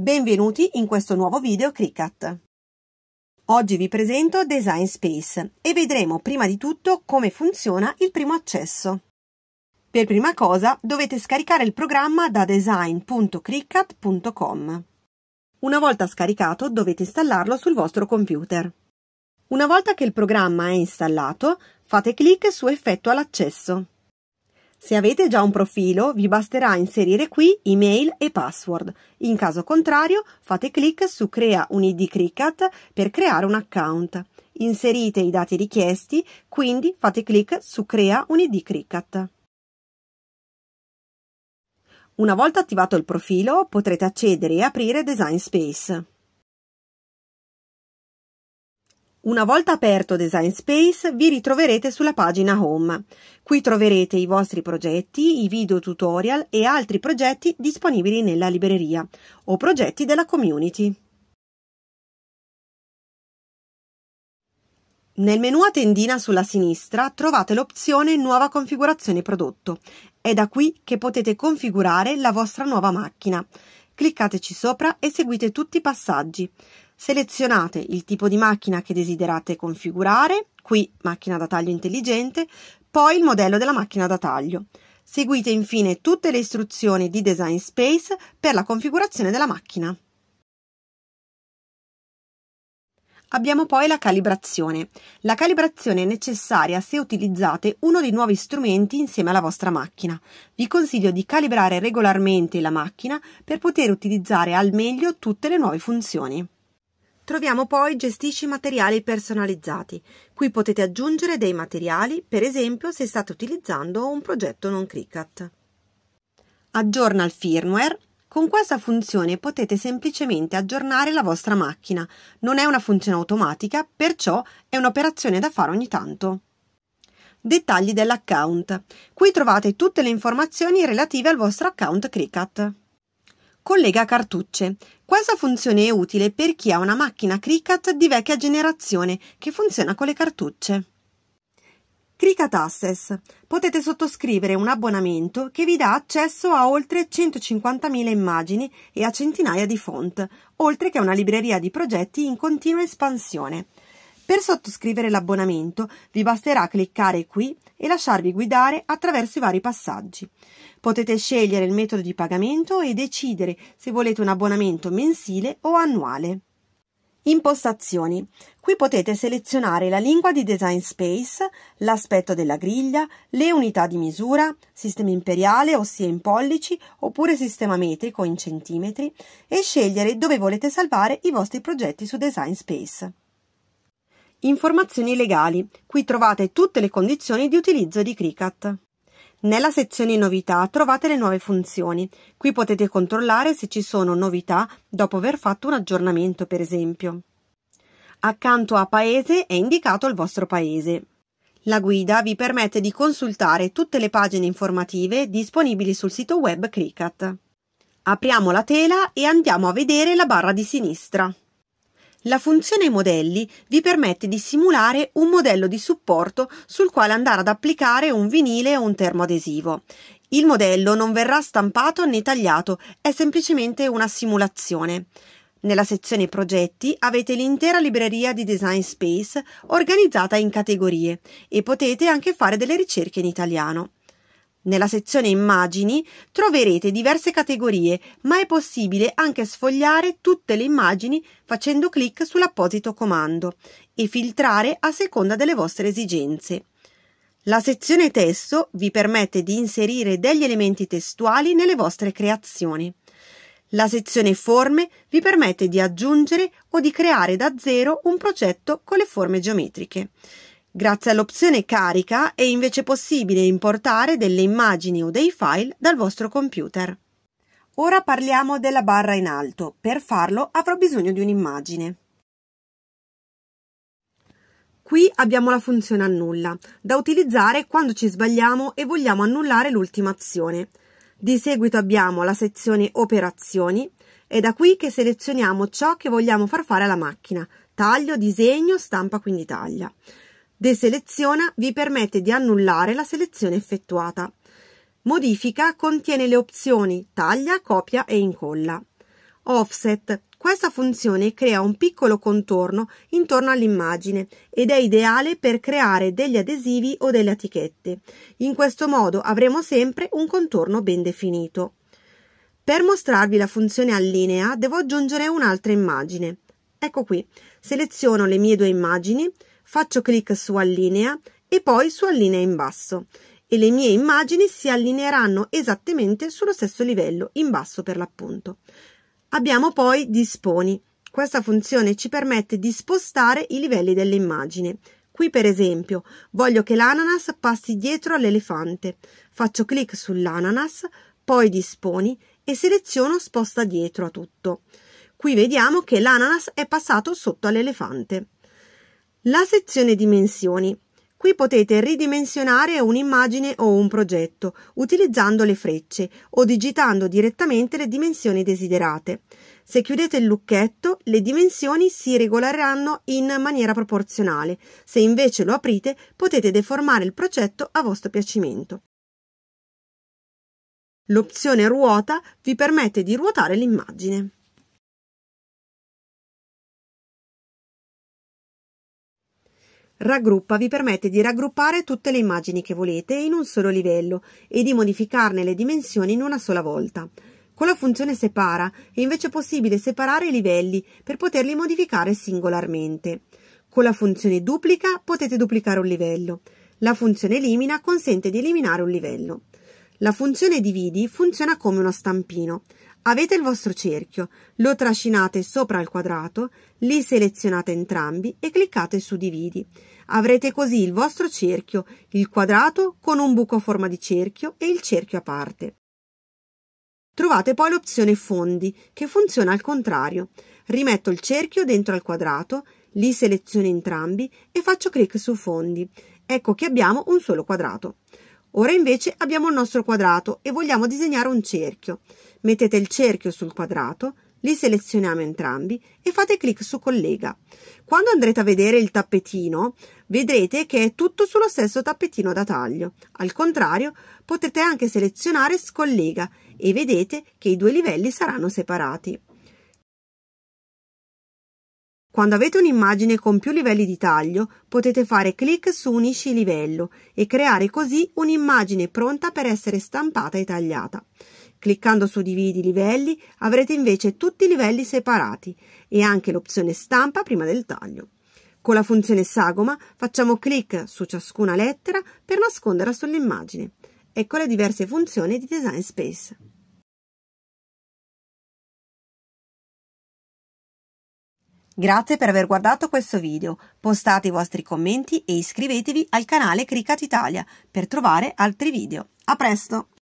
Benvenuti in questo nuovo video Cricut. Oggi vi presento Design Space e vedremo prima di tutto come funziona il primo accesso. Per prima cosa dovete scaricare il programma da design.cricut.com. Una volta scaricato dovete installarlo sul vostro computer. Una volta che il programma è installato, fate clic su Effettua l'accesso. Se avete già un profilo, vi basterà inserire qui email e password. In caso contrario, fate clic su Crea un ID Cricut per creare un account. Inserite i dati richiesti, quindi fate clic su Crea un ID Cricut. Una volta attivato il profilo, potrete accedere e aprire Design Space. Una volta aperto Design Space vi ritroverete sulla pagina home. Qui troverete i vostri progetti, i video tutorial e altri progetti disponibili nella libreria o progetti della community. Nel menu a tendina sulla sinistra trovate l'opzione Nuova configurazione prodotto. È da qui che potete configurare la vostra nuova macchina. Cliccateci sopra e seguite tutti i passaggi. Selezionate il tipo di macchina che desiderate configurare, qui macchina da taglio intelligente, poi il modello della macchina da taglio. Seguite infine tutte le istruzioni di Design Space per la configurazione della macchina. Abbiamo poi la calibrazione. La calibrazione è necessaria se utilizzate uno dei nuovi strumenti insieme alla vostra macchina. Vi consiglio di calibrare regolarmente la macchina per poter utilizzare al meglio tutte le nuove funzioni. Troviamo poi Gestisci materiali personalizzati. Qui potete aggiungere dei materiali, per esempio se state utilizzando un progetto non Cricut. Aggiorna il firmware. Con questa funzione potete semplicemente aggiornare la vostra macchina. Non è una funzione automatica, perciò è un'operazione da fare ogni tanto. Dettagli dell'account. Qui trovate tutte le informazioni relative al vostro account Cricut collega cartucce. Questa funzione è utile per chi ha una macchina Cricut di vecchia generazione che funziona con le cartucce. Cricut Access. Potete sottoscrivere un abbonamento che vi dà accesso a oltre 150.000 immagini e a centinaia di font, oltre che a una libreria di progetti in continua espansione. Per sottoscrivere l'abbonamento vi basterà cliccare qui e lasciarvi guidare attraverso i vari passaggi. Potete scegliere il metodo di pagamento e decidere se volete un abbonamento mensile o annuale. Impostazioni. Qui potete selezionare la lingua di Design Space, l'aspetto della griglia, le unità di misura, sistema imperiale ossia in pollici oppure sistema metrico in centimetri e scegliere dove volete salvare i vostri progetti su Design Space. Informazioni legali. Qui trovate tutte le condizioni di utilizzo di Cricut. Nella sezione novità trovate le nuove funzioni. Qui potete controllare se ci sono novità dopo aver fatto un aggiornamento, per esempio. Accanto a Paese è indicato il vostro paese. La guida vi permette di consultare tutte le pagine informative disponibili sul sito web Cricut. Apriamo la tela e andiamo a vedere la barra di sinistra. La funzione modelli vi permette di simulare un modello di supporto sul quale andare ad applicare un vinile o un termoadesivo. Il modello non verrà stampato né tagliato, è semplicemente una simulazione. Nella sezione progetti avete l'intera libreria di Design Space organizzata in categorie e potete anche fare delle ricerche in italiano. Nella sezione immagini troverete diverse categorie, ma è possibile anche sfogliare tutte le immagini facendo clic sull'apposito comando e filtrare a seconda delle vostre esigenze. La sezione testo vi permette di inserire degli elementi testuali nelle vostre creazioni. La sezione forme vi permette di aggiungere o di creare da zero un progetto con le forme geometriche. Grazie all'opzione carica è invece possibile importare delle immagini o dei file dal vostro computer. Ora parliamo della barra in alto. Per farlo avrò bisogno di un'immagine. Qui abbiamo la funzione annulla, da utilizzare quando ci sbagliamo e vogliamo annullare l'ultima azione. Di seguito abbiamo la sezione operazioni, è da qui che selezioniamo ciò che vogliamo far fare alla macchina, taglio, disegno, stampa, quindi taglia. Deseleziona vi permette di annullare la selezione effettuata. Modifica contiene le opzioni taglia, copia e incolla. Offset. Questa funzione crea un piccolo contorno intorno all'immagine ed è ideale per creare degli adesivi o delle etichette. In questo modo avremo sempre un contorno ben definito. Per mostrarvi la funzione allinea devo aggiungere un'altra immagine. Ecco qui, seleziono le mie due immagini, faccio clic su allinea e poi su allinea in basso e le mie immagini si allineeranno esattamente sullo stesso livello, in basso per l'appunto. Abbiamo poi disponi. Questa funzione ci permette di spostare i livelli dell'immagine. Qui per esempio voglio che l'ananas passi dietro all'elefante. Faccio clic sull'ananas, poi disponi e seleziono sposta dietro a tutto. Qui vediamo che l'ananas è passato sotto all'elefante. La sezione dimensioni. Qui potete ridimensionare un'immagine o un progetto utilizzando le frecce o digitando direttamente le dimensioni desiderate. Se chiudete il lucchetto, le dimensioni si regoleranno in maniera proporzionale. Se invece lo aprite, potete deformare il progetto a vostro piacimento. L'opzione ruota vi permette di ruotare l'immagine. Raggruppa vi permette di raggruppare tutte le immagini che volete in un solo livello e di modificarne le dimensioni in una sola volta. Con la funzione separa è invece possibile separare i livelli per poterli modificare singolarmente. Con la funzione duplica potete duplicare un livello. La funzione elimina consente di eliminare un livello. La funzione dividi funziona come uno stampino. Avete il vostro cerchio, lo trascinate sopra al quadrato, li selezionate entrambi e cliccate su dividi. Avrete così il vostro cerchio, il quadrato con un buco a forma di cerchio e il cerchio a parte. Trovate poi l'opzione fondi, che funziona al contrario. Rimetto il cerchio dentro al quadrato, li seleziono entrambi e faccio clic su fondi. Ecco che abbiamo un solo quadrato. Ora invece abbiamo il nostro quadrato e vogliamo disegnare un cerchio. Mettete il cerchio sul quadrato, li selezioniamo entrambi e fate clic su collega. Quando andrete a vedere il tappetino, vedrete che è tutto sullo stesso tappetino da taglio. Al contrario, potete anche selezionare scollega e vedete che i due livelli saranno separati. Quando avete un'immagine con più livelli di taglio, potete fare clic su Unisci livello e creare così un'immagine pronta per essere stampata e tagliata. Cliccando su dividi livelli avrete invece tutti i livelli separati e anche l'opzione stampa prima del taglio. Con la funzione sagoma facciamo clic su ciascuna lettera per nasconderla sull'immagine. Ecco le diverse funzioni di Design Space. Grazie per aver guardato questo video, postate i vostri commenti e iscrivetevi al canale Cricat Italia per trovare altri video. A presto!